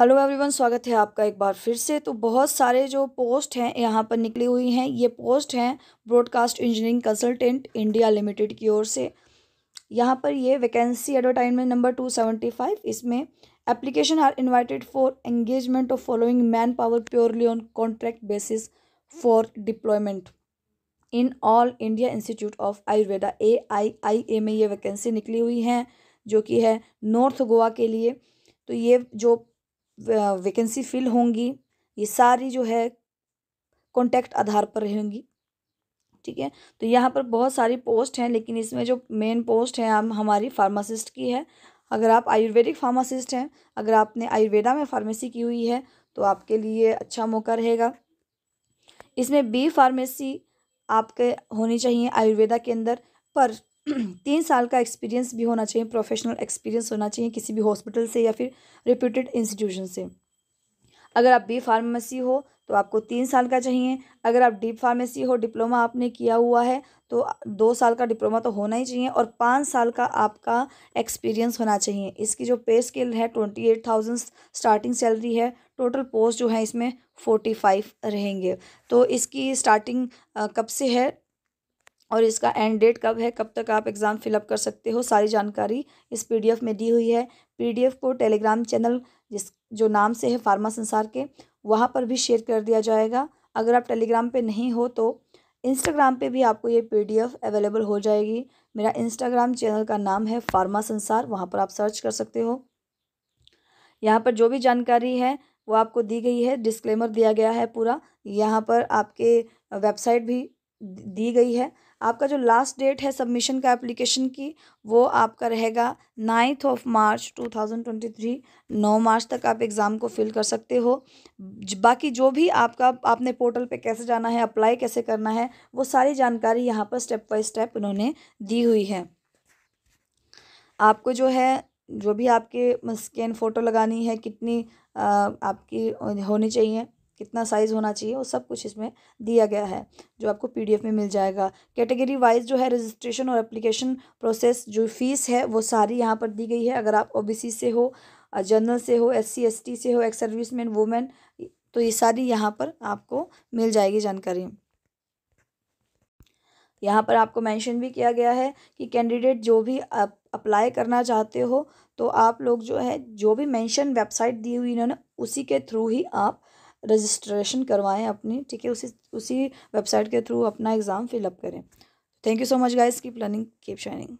hello everyone स्वागत है आपका एक बार फिर से तो बहुत सारे जो पोस्ट हैं यहाँ पर निकली हुई हैं ये पोस्ट हैं broadcast engineering consultant India limited की ओर से यहाँ पर ये vacancy advertisement number two seventy five इसमें application are invited for engagement of following manpower purely on contract basis for deployment in all India institute of Ayurveda A I I A में ये vacancy निकली हुई हैं जो कि है north Goa के लिए तो ये जो वैकेंसी फिल होंगी ये सारी जो है कॉन्टैक्ट आधार पर रहेंगी ठीक है तो यहाँ पर बहुत सारी पोस्ट हैं लेकिन इसमें जो मेन पोस्ट है हम हमारी फार्मासिस्ट की है अगर आप आयुर्वेदिक फार्मासिस्ट हैं अगर आपने आयुर्वेदा में फार्मेसी की हुई है तो आपके लिए अच्छा मौका रहेगा इसमें बी फार्मेसी आपके होनी चाहिए आयुर्वेदा के अंदर पर तीन साल का एक्सपीरियंस भी होना चाहिए प्रोफेशनल एक्सपीरियंस होना चाहिए किसी भी हॉस्पिटल से या फिर रिप्यूटेड इंस्टीट्यूशन से अगर आप बी फार्मेसी हो तो आपको तीन साल का चाहिए अगर आप डीप फार्मेसी हो डिप्लोमा आपने किया हुआ है तो दो साल का डिप्लोमा तो होना ही चाहिए और पाँच साल का आपका एक्सपीरियंस होना चाहिए इसकी जो पे स्केल है twenty eight thousand starting salary है टोटल पोस्ट जो है इसमें फोर्टी फाइव रहेंगे तो इसकी स्टार्टिंग कब से है और इसका एंड डेट कब है कब तक आप एग्ज़ाम फिलअप कर सकते हो सारी जानकारी इस पीडीएफ में दी हुई है पीडीएफ को टेलीग्राम चैनल जिस जो नाम से है फार्मा संसार के वहाँ पर भी शेयर कर दिया जाएगा अगर आप टेलीग्राम पे नहीं हो तो इंस्टाग्राम पे भी आपको ये पीडीएफ अवेलेबल हो जाएगी मेरा इंस्टाग्राम चैनल का नाम है फार्मा संसार वहाँ पर आप सर्च कर सकते हो यहाँ पर जो भी जानकारी है वो आपको दी गई है डिस्क्लेमर दिया गया है पूरा यहाँ पर आपके वेबसाइट भी दी गई है आपका जो लास्ट डेट है सबमिशन का एप्लीकेशन की वो आपका रहेगा नाइन्थ ऑफ मार्च 2023 नौ मार्च तक आप एग्ज़ाम को फिल कर सकते हो बाकी जो भी आपका आपने पोर्टल पे कैसे जाना है अप्लाई कैसे करना है वो सारी जानकारी यहाँ पर स्टेप बाय स्टेप उन्होंने दी हुई है आपको जो है जो भी आपके स्कैन फ़ोटो लगानी है कितनी आपकी होनी चाहिए कितना साइज़ होना चाहिए वो सब कुछ इसमें दिया गया है जो आपको पीडीएफ में मिल जाएगा कैटेगरी वाइज जो है रजिस्ट्रेशन और एप्लीकेशन प्रोसेस जो फ़ीस है वो सारी यहाँ पर दी गई है अगर आप ओबीसी से हो जनरल से हो एससी एसटी से हो एक्स सर्विस मैन वूमेन तो ये सारी यहाँ पर आपको मिल जाएगी जानकारी यहाँ पर आपको मैंशन भी किया गया है कि कैंडिडेट जो भी आप अप्लाई करना चाहते हो तो आप लोग जो है जो भी मैंशन वेबसाइट दी हुई इन्होंने उसी के थ्रू ही आप रजिस्ट्रेशन करवाएं अपनी ठीक है उसी उसी वेबसाइट के थ्रू अपना एग्ज़ाम फिलअप करें thank you so much guys keep learning keep shining